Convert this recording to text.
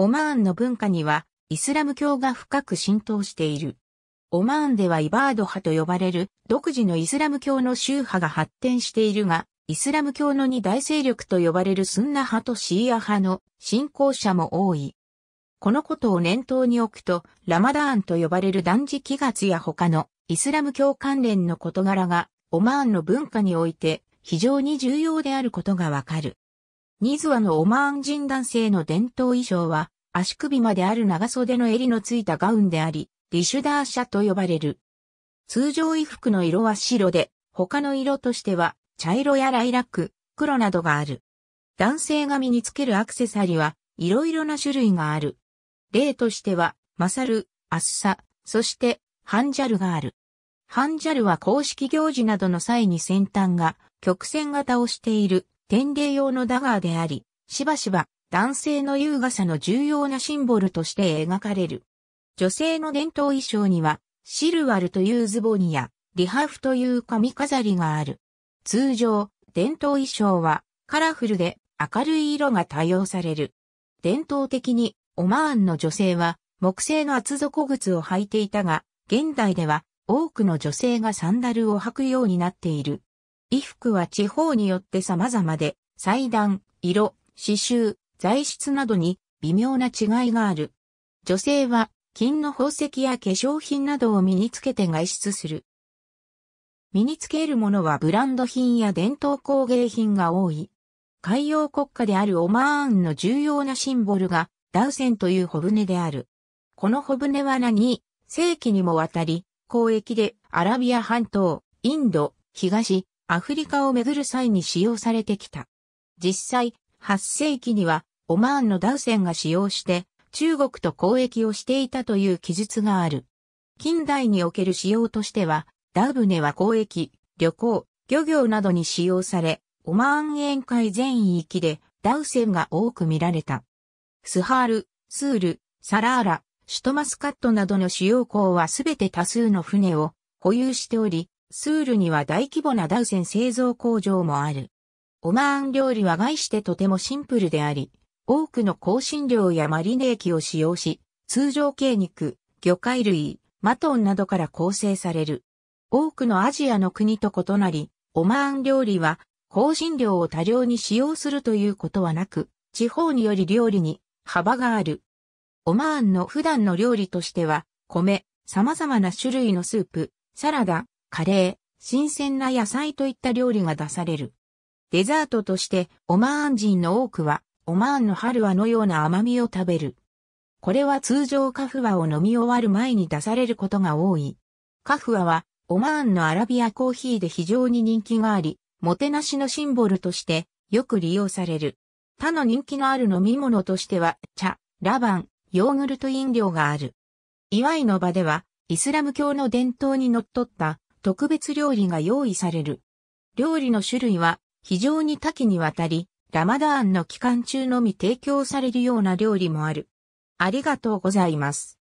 オマーンの文化にはイスラム教が深く浸透している。オマーンではイバード派と呼ばれる独自のイスラム教の宗派が発展しているが、イスラム教の二大勢力と呼ばれるスンナ派とシーア派の信仰者も多い。このことを念頭に置くと、ラマダーンと呼ばれる断食月や他のイスラム教関連の事柄がオマーンの文化において非常に重要であることがわかる。ニズワのオマーン人男性の伝統衣装は、足首まである長袖の襟のついたガウンであり、リシュダーシャと呼ばれる。通常衣服の色は白で、他の色としては、茶色やライラック、黒などがある。男性が身につけるアクセサリーは、いろいろな種類がある。例としては、マサル、アスサ、そして、ハンジャルがある。ハンジャルは公式行事などの際に先端が曲線型をしている典礼用のダガーであり、しばしば男性の優雅さの重要なシンボルとして描かれる。女性の伝統衣装には、シルワルというズボニや、リハフという髪飾りがある。通常、伝統衣装はカラフルで明るい色が多用される。伝統的にオマーンの女性は木製の厚底靴を履いていたが、現代では多くの女性がサンダルを履くようになっている。衣服は地方によって様々で、祭壇、色、刺繍、材質などに微妙な違いがある。女性は金の宝石や化粧品などを身につけて外出する。身につけるものはブランド品や伝統工芸品が多い。海洋国家であるオマーンの重要なシンボルがダウセンという小舟である。この小舟は何世紀にもわたり、交易でアラビア半島、インド、東、アフリカを巡る際に使用されてきた。実際、8世紀にはオマーンのダウセンが使用して中国と交易をしていたという記述がある。近代における使用としては、ダウ船は交易、旅行、漁業などに使用され、オマーン沿海全域でダウセンが多く見られた。スハール、スール、サラーラ、シュトマスカットなどの主要港はすべて多数の船を保有しており、スールには大規模なダウセン製造工場もある。オマーン料理は概してとてもシンプルであり、多くの香辛料やマリネ液を使用し、通常鶏肉、魚介類、マトンなどから構成される。多くのアジアの国と異なり、オマーン料理は香辛料を多量に使用するということはなく、地方により料理に幅がある。オマーンの普段の料理としては、米、様々な種類のスープ、サラダ、カレー、新鮮な野菜といった料理が出される。デザートとしてオマーン人の多くは、オマーンの春はのような甘みを食べる。これは通常カフワを飲み終わる前に出されることが多い。カフワはオマーンのアラビアコーヒーで非常に人気があり、もてなしのシンボルとしてよく利用される。他の人気のある飲み物としては茶、ラバン、ヨーグルト飲料がある。祝いの場ではイスラム教の伝統にのっとった特別料理が用意される。料理の種類は非常に多岐にわたり、ラマダーンの期間中のみ提供されるような料理もある。ありがとうございます。